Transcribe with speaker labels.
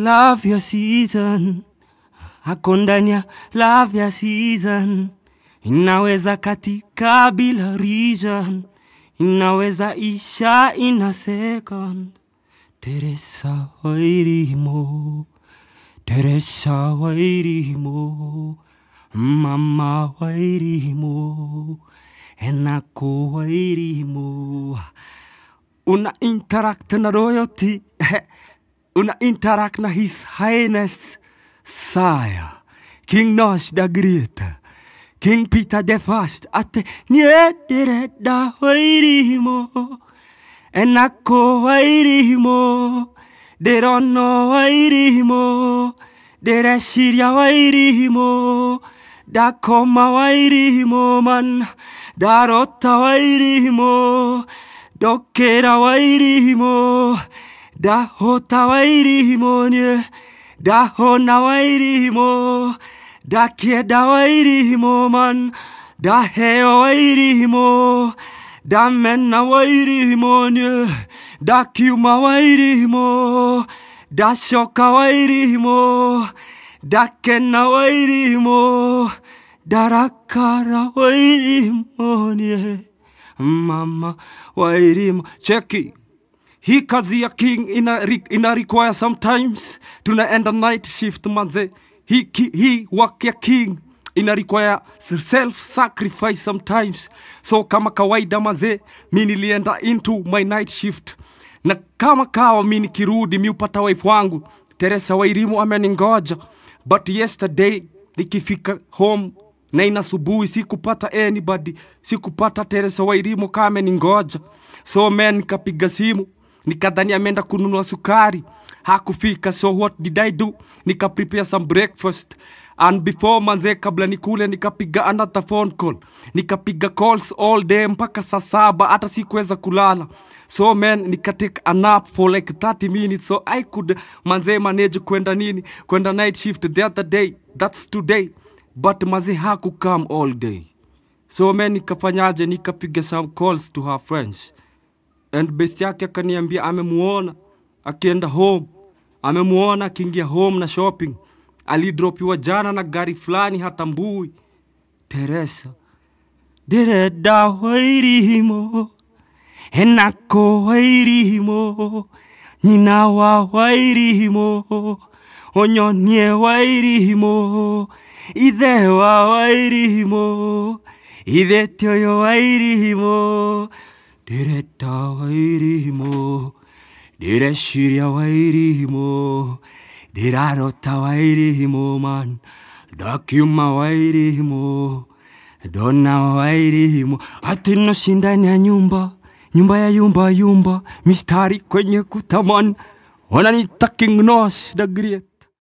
Speaker 1: Love your season, ako ndani ya love your season. Inaweza katika bila reason, inaweza isha in a second. Teresa wairimo, Teresa wairimo, Mama wairimo, Enako wairimo. Una interact na royalty, una interact na His Highness Sire, King Nosh da Greta. King Peter the First, at the near the red da wairimo. enako wairimo ndirona wairimo ndireciria wairimo ndakoma wairimo mana ndarota wairimo ndokera wairimo ndahota wairimo nie ndahona wairimo ndakienda wairimo mana ndaheo wairimo Damenna wairihimoni, dakiuma wairimo dashoka wairimo dakena wairimo darakara wairihimoni, mama wairimo Cheki, hii kazi ya king ina, ina require sometimes a night shift manze, hii hi, work ya king ina require self sacrifice sometimes. So kama kawaida mazee, mi nilienda into my night shift, na kama kawa mi nikirudi mi upata wife wangu Teresa Wairimu ameningoja, but yesterday nikifika home na ina asubuhi sikupata anybody, sikupata Teresa Wairimu kama ameningoja, so men nikapiga simu nikadhani ameenda kununua sukari hakufika so what did i do nika prepare some breakfast and before manze kabla nikule nikapiga another phone call nikapiga calls all day mpaka saa saba hata sikuweza kulala so man nikatake a nap for like 30 minutes so i could manze manage kwenda nini kwenda night shift the other day that's today but haku come all day so man nikafanyaje nikapiga some calls to her friends and best yake akaniambia amemuona akienda home, amemuona akiingia home na shopping, alidropiwa jana na gari fulani hatambui. Teresa direnda wairimo enako wairimo nyina wa wairimo onyonie wairimo ithe wa wairimo ithe tioyo wairimo diretta wairimo direshiria wairimo dirarota wairimo man dakiuma wairimo dona wairimo atino shindani ya nyumba nyumba ya yumba yumba mistari kwenye kutaman wanani taking nos da